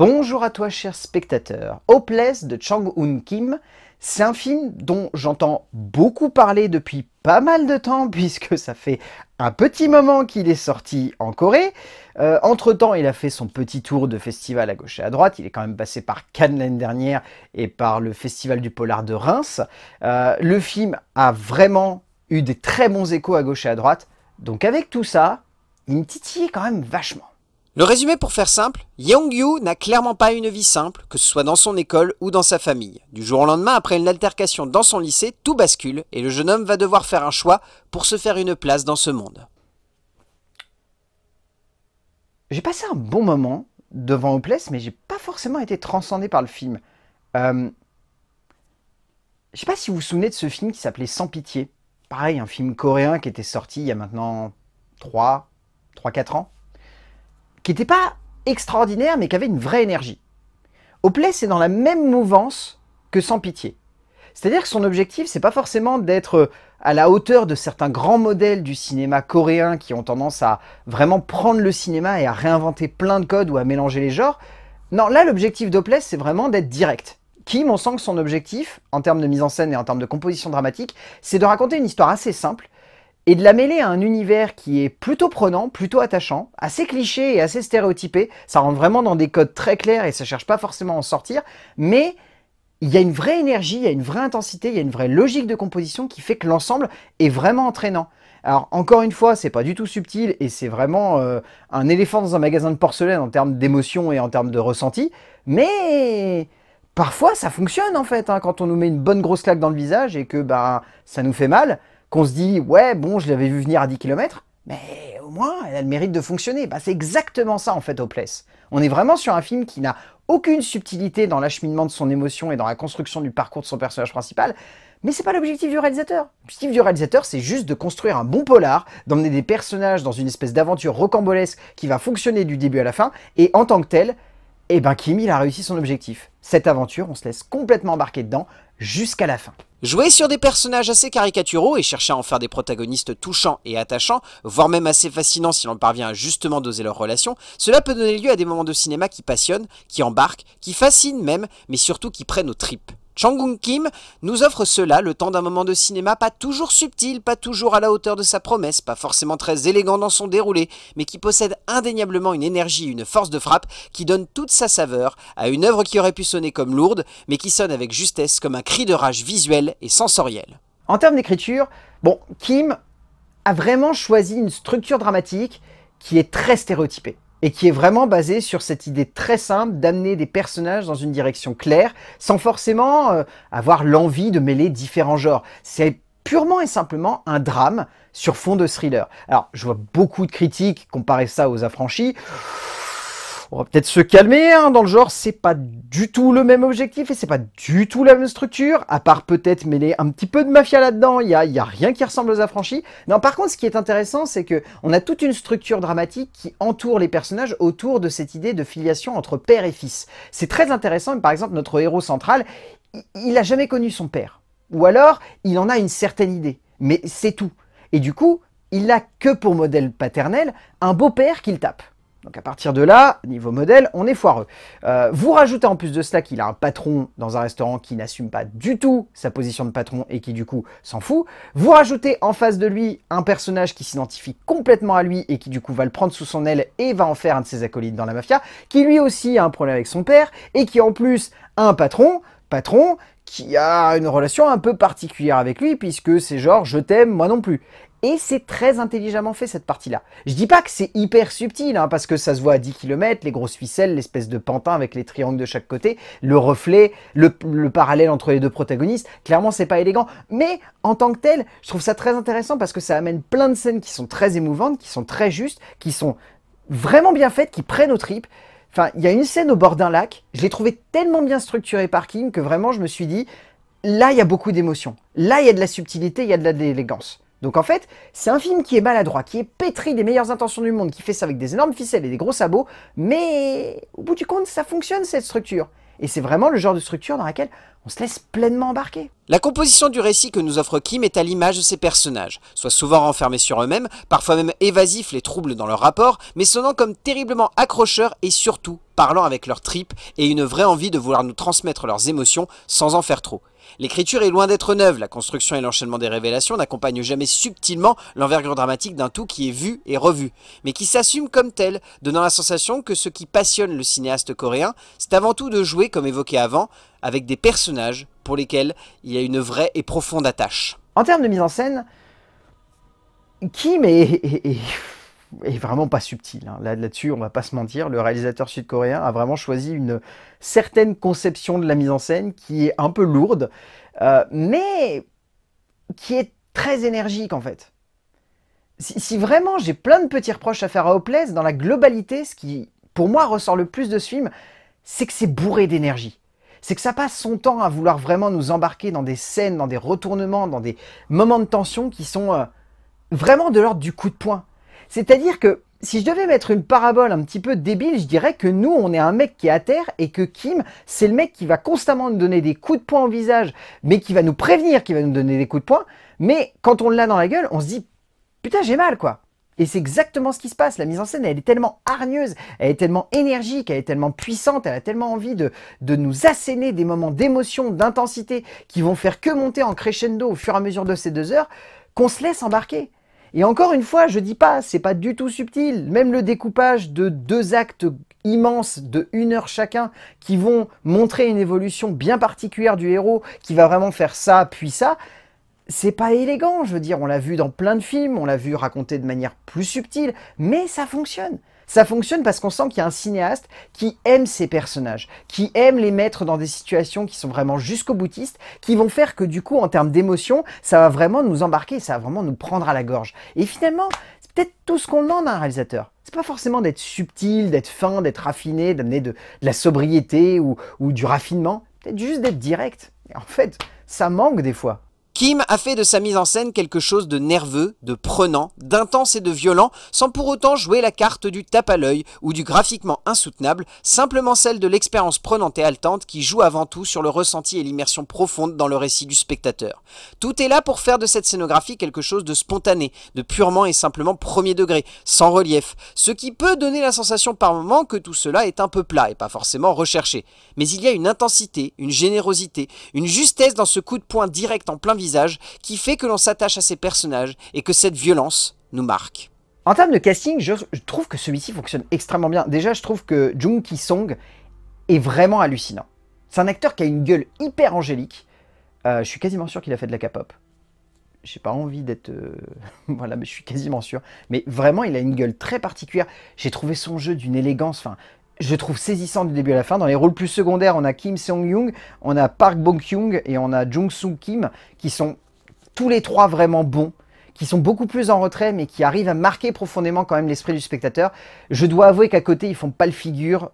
Bonjour à toi cher spectateur, Hopeless de Chang Hoon Kim, c'est un film dont j'entends beaucoup parler depuis pas mal de temps puisque ça fait un petit moment qu'il est sorti en Corée. Euh, entre temps il a fait son petit tour de festival à gauche et à droite, il est quand même passé par Cannes l'année dernière et par le festival du polar de Reims. Euh, le film a vraiment eu des très bons échos à gauche et à droite, donc avec tout ça, il me titillait quand même vachement. Le résumé pour faire simple, young Yu n'a clairement pas une vie simple, que ce soit dans son école ou dans sa famille. Du jour au lendemain, après une altercation dans son lycée, tout bascule et le jeune homme va devoir faire un choix pour se faire une place dans ce monde. J'ai passé un bon moment devant Opless, mais j'ai pas forcément été transcendé par le film. Euh, je sais pas si vous vous souvenez de ce film qui s'appelait Sans pitié. Pareil, un film coréen qui était sorti il y a maintenant 3, 3-4 ans qui n'était pas extraordinaire, mais qui avait une vraie énergie. Opley, c'est dans la même mouvance que Sans Pitié. C'est-à-dire que son objectif, c'est pas forcément d'être euh, à la hauteur de certains grands modèles du cinéma coréen qui ont tendance à vraiment prendre le cinéma et à réinventer plein de codes ou à mélanger les genres. Non, là, l'objectif d'Opless, c'est vraiment d'être direct. Kim, on sent que son objectif, en termes de mise en scène et en termes de composition dramatique, c'est de raconter une histoire assez simple, et de la mêler à un univers qui est plutôt prenant, plutôt attachant, assez cliché et assez stéréotypé. Ça rentre vraiment dans des codes très clairs et ça cherche pas forcément à en sortir, mais il y a une vraie énergie, il y a une vraie intensité, il y a une vraie logique de composition qui fait que l'ensemble est vraiment entraînant. Alors encore une fois, c'est pas du tout subtil et c'est vraiment euh, un éléphant dans un magasin de porcelaine en termes d'émotion et en termes de ressenti, mais parfois ça fonctionne en fait hein, quand on nous met une bonne grosse claque dans le visage et que bah, ça nous fait mal qu'on se dit, ouais, bon, je l'avais vu venir à 10 km, mais au moins, elle a le mérite de fonctionner. Bah, c'est exactement ça, en fait, Hopeless. On est vraiment sur un film qui n'a aucune subtilité dans l'acheminement de son émotion et dans la construction du parcours de son personnage principal, mais c'est pas l'objectif du réalisateur. L'objectif du réalisateur, c'est juste de construire un bon polar, d'emmener des personnages dans une espèce d'aventure rocambolesque qui va fonctionner du début à la fin, et en tant que tel, et eh ben Kim, il a réussi son objectif. Cette aventure, on se laisse complètement embarquer dedans jusqu'à la fin. Jouer sur des personnages assez caricaturaux et chercher à en faire des protagonistes touchants et attachants, voire même assez fascinants si l'on parvient à justement doser leurs relations, cela peut donner lieu à des moments de cinéma qui passionnent, qui embarquent, qui fascinent même, mais surtout qui prennent aux tripes. Shang-Gung Kim nous offre cela, le temps d'un moment de cinéma pas toujours subtil, pas toujours à la hauteur de sa promesse, pas forcément très élégant dans son déroulé, mais qui possède indéniablement une énergie, une force de frappe qui donne toute sa saveur à une œuvre qui aurait pu sonner comme lourde, mais qui sonne avec justesse comme un cri de rage visuel et sensoriel. En termes d'écriture, bon, Kim a vraiment choisi une structure dramatique qui est très stéréotypée et qui est vraiment basé sur cette idée très simple d'amener des personnages dans une direction claire, sans forcément euh, avoir l'envie de mêler différents genres. C'est purement et simplement un drame sur fond de thriller. Alors, je vois beaucoup de critiques comparer ça aux affranchis on va peut-être se calmer, hein, dans le genre, c'est pas du tout le même objectif et c'est pas du tout la même structure, à part peut-être mêler un petit peu de mafia là-dedans, il y a, rien qui ressemble aux affranchis. Non, par contre, ce qui est intéressant, c'est que on a toute une structure dramatique qui entoure les personnages autour de cette idée de filiation entre père et fils. C'est très intéressant, par exemple, notre héros central, il n'a jamais connu son père. Ou alors, il en a une certaine idée, mais c'est tout. Et du coup, il n'a que pour modèle paternel un beau-père qu'il tape. Donc à partir de là, niveau modèle, on est foireux. Euh, vous rajoutez en plus de cela qu'il a un patron dans un restaurant qui n'assume pas du tout sa position de patron et qui du coup s'en fout. Vous rajoutez en face de lui un personnage qui s'identifie complètement à lui et qui du coup va le prendre sous son aile et va en faire un de ses acolytes dans la mafia, qui lui aussi a un problème avec son père et qui en plus a un patron, patron qui a une relation un peu particulière avec lui puisque c'est genre je t'aime moi non plus. Et c'est très intelligemment fait cette partie-là. Je dis pas que c'est hyper subtil, hein, parce que ça se voit à 10 km, les grosses ficelles, l'espèce de pantin avec les triangles de chaque côté, le reflet, le, parallèle entre les deux protagonistes, clairement c'est pas élégant. Mais en tant que tel, je trouve ça très intéressant parce que ça amène plein de scènes qui sont très émouvantes, qui sont très justes, qui sont vraiment bien faites, qui prennent aux tripes. Enfin, il y a une scène au bord d'un lac, je l'ai trouvée tellement bien structurée par Kim que vraiment je me suis dit, là il y a beaucoup d'émotions, là il y a de la subtilité, il y a de l'élégance. Donc en fait, c'est un film qui est maladroit, qui est pétri des meilleures intentions du monde, qui fait ça avec des énormes ficelles et des gros sabots, mais au bout du compte, ça fonctionne cette structure. Et c'est vraiment le genre de structure dans laquelle on se laisse pleinement embarquer. La composition du récit que nous offre Kim est à l'image de ses personnages, soit souvent renfermés sur eux-mêmes, parfois même évasifs les troubles dans leur rapport, mais sonnant comme terriblement accrocheurs et surtout parlant avec leurs tripes et une vraie envie de vouloir nous transmettre leurs émotions sans en faire trop. L'écriture est loin d'être neuve, la construction et l'enchaînement des révélations n'accompagnent jamais subtilement l'envergure dramatique d'un tout qui est vu et revu, mais qui s'assume comme tel, donnant la sensation que ce qui passionne le cinéaste coréen, c'est avant tout de jouer, comme évoqué avant, avec des personnages pour lesquels il y a une vraie et profonde attache. En termes de mise en scène, Kim est est vraiment pas subtil. Hein. Là-dessus, on va pas se mentir, le réalisateur sud-coréen a vraiment choisi une certaine conception de la mise en scène qui est un peu lourde, euh, mais qui est très énergique en fait. Si, vraiment j'ai plein de petits reproches à faire à Hopeless, dans la globalité, ce qui pour moi ressort le plus de ce film, c'est que c'est bourré d'énergie c'est que ça passe son temps à vouloir vraiment nous embarquer dans des scènes, dans des retournements, dans des moments de tension qui sont euh, vraiment de l'ordre du coup de poing. C'est-à-dire que si je devais mettre une parabole un petit peu débile, je dirais que nous, on est un mec qui est à terre et que Kim, c'est le mec qui va constamment nous donner des coups de poing au visage, mais qui va nous prévenir qu'il va nous donner des coups de poing. Mais quand on l'a dans la gueule, on se dit putain, j'ai mal quoi. Et c'est exactement ce qui se passe. La mise en scène, elle est tellement hargneuse, elle est tellement énergique, elle est tellement puissante, elle a tellement envie de, de nous asséner des moments d'émotion, d'intensité, qui vont faire que monter en crescendo au fur et à mesure de ces deux heures, qu'on se laisse embarquer. Et encore une fois, je dis pas, c'est pas du tout subtil. Même le découpage de deux actes immenses de une heure chacun qui vont montrer une évolution bien particulière du héros, qui va vraiment faire ça puis ça, c'est pas élégant. Je veux dire, on l'a vu dans plein de films, on l'a vu raconté de manière plus subtile, mais ça fonctionne. Ça fonctionne parce qu'on sent qu'il y a un cinéaste qui aime ses personnages, qui aime les mettre dans des situations qui sont vraiment jusqu'au boutiste, qui vont faire que du coup, en termes d'émotion, ça va vraiment nous embarquer, ça va vraiment nous prendre à la gorge. Et finalement, c'est peut-être tout ce qu'on demande à un réalisateur. C'est pas forcément d'être subtil, d'être fin, d'être raffiné, d'amener de, la sobriété ou, ou du raffinement. Peut-être juste d'être direct. Et en fait, ça manque des fois Kim a fait de sa mise en scène quelque chose de nerveux, de prenant, d'intense et de violent, sans pour autant jouer la carte du tape à l'œil ou du graphiquement insoutenable, simplement celle de l'expérience prenante et haletante qui joue avant tout sur le ressenti et l'immersion profonde dans le récit du spectateur. Tout est là pour faire de cette scénographie quelque chose de spontané, de purement et simplement premier degré, sans relief, ce qui peut donner la sensation par moment que tout cela est un peu plat et pas forcément recherché. Mais il y a une intensité, une générosité, une justesse dans ce coup de poing direct en plein visage qui fait que l'on s'attache à ces personnages et que cette violence nous marque. En termes de casting, je, trouve que celui-ci fonctionne extrêmement bien. Déjà, je trouve que Jung Ki-song est vraiment hallucinant. C'est un acteur qui a une gueule hyper angélique. Euh, je suis quasiment sûr qu'il a fait de la K-pop. J'ai pas envie d'être... Euh, voilà, mais je suis quasiment sûr. Mais vraiment, il a une gueule très particulière. J'ai trouvé son jeu d'une élégance. Enfin, je trouve saisissant du début à la fin. Dans les rôles plus secondaires, on a Kim Seong-young, on a Park Bong-kyung et on a Jung-soo Kim, qui sont tous les trois vraiment bons qui sont beaucoup plus en retrait, mais qui arrivent à marquer profondément quand même l'esprit du spectateur. Je dois avouer qu'à côté, ils font pas le figure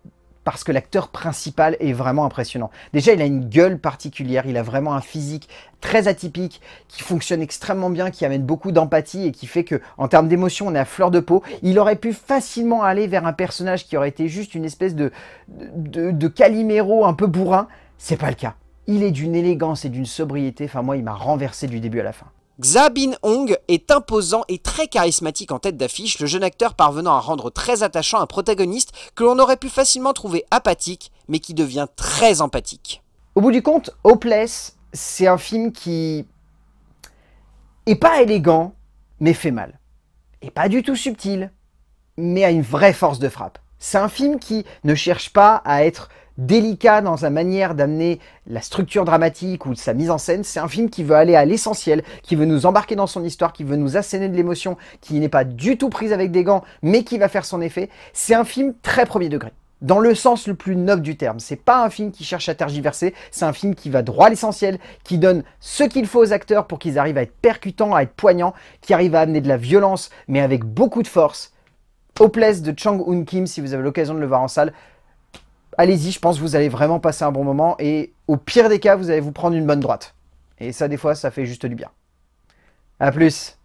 parce que l'acteur principal est vraiment impressionnant. Déjà, il a une gueule particulière, il a vraiment un physique très atypique, qui fonctionne extrêmement bien, qui amène beaucoup d'empathie et qui fait que, en termes d'émotion, on est à fleur de peau. Il aurait pu facilement aller vers un personnage qui aurait été juste une espèce de, de, calimero un peu bourrin. C'est pas le cas. Il est d'une élégance et d'une sobriété. Enfin, moi, il m'a renversé du début à la fin. Xabin Hong est imposant et très charismatique en tête d'affiche, le jeune acteur parvenant à rendre très attachant un protagoniste que l'on aurait pu facilement trouver apathique, mais qui devient très empathique. Au bout du compte, Hopeless, c'est un film qui est pas élégant, mais fait mal. Et pas du tout subtil, mais a une vraie force de frappe. C'est un film qui ne cherche pas à être délicat dans sa manière d'amener la structure dramatique ou sa mise en scène. C'est un film qui veut aller à l'essentiel, qui veut nous embarquer dans son histoire, qui veut nous asséner de l'émotion, qui n'est pas du tout prise avec des gants, mais qui va faire son effet. C'est un film très premier degré. Dans le sens le plus noble du terme, c'est pas un film qui cherche à tergiverser, c'est un film qui va droit à l'essentiel, qui donne ce qu'il faut aux acteurs pour qu'ils arrivent à être percutants, à être poignants, qui arrivent à amener de la violence, mais avec beaucoup de force. Hopeless de Chang Hoon Kim, si vous avez l'occasion de le voir en salle, allez-y, je pense que vous allez vraiment passer un bon moment et au pire des cas, vous allez vous prendre une bonne droite. Et ça, des fois, ça fait juste du bien. A plus